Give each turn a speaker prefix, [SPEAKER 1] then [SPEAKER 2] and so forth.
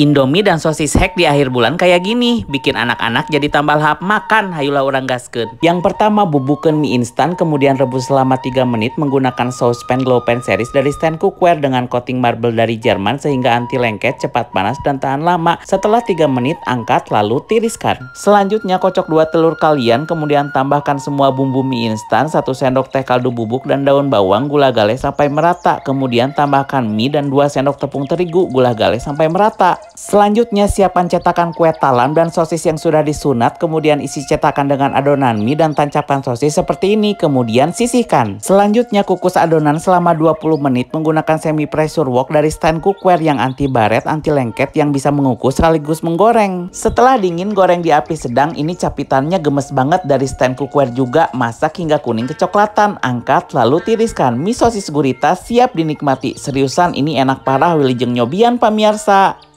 [SPEAKER 1] Indomie dan sosis hack di akhir bulan kayak gini, bikin anak-anak jadi tambah lahap makan, hayulah orang gaskeun. Yang pertama, bubukkan mie instan, kemudian rebus selama 3 menit menggunakan saucepan glow pan series dari stand cookware dengan coating marble dari Jerman sehingga anti lengket, cepat panas, dan tahan lama. Setelah 3 menit, angkat lalu tiriskan. Selanjutnya, kocok 2 telur kalian, kemudian tambahkan semua bumbu mie instan, 1 sendok teh kaldu bubuk dan daun bawang, gula galeh sampai merata. Kemudian tambahkan mie dan 2 sendok tepung terigu, gula galeh sampai merata. Selanjutnya siapkan cetakan kue talam dan sosis yang sudah disunat, kemudian isi cetakan dengan adonan mie dan tancapkan sosis seperti ini, kemudian sisihkan. Selanjutnya kukus adonan selama 20 menit menggunakan semi pressure wok dari stand cookware yang anti baret, anti lengket yang bisa mengukus sekaligus menggoreng. Setelah dingin goreng di api sedang, ini capitannya gemes banget dari stand cookware juga, masak hingga kuning kecoklatan, angkat lalu tiriskan. Mie sosis gurita siap dinikmati. Seriusan ini enak parah Wilijeng Nyobian pemirsa.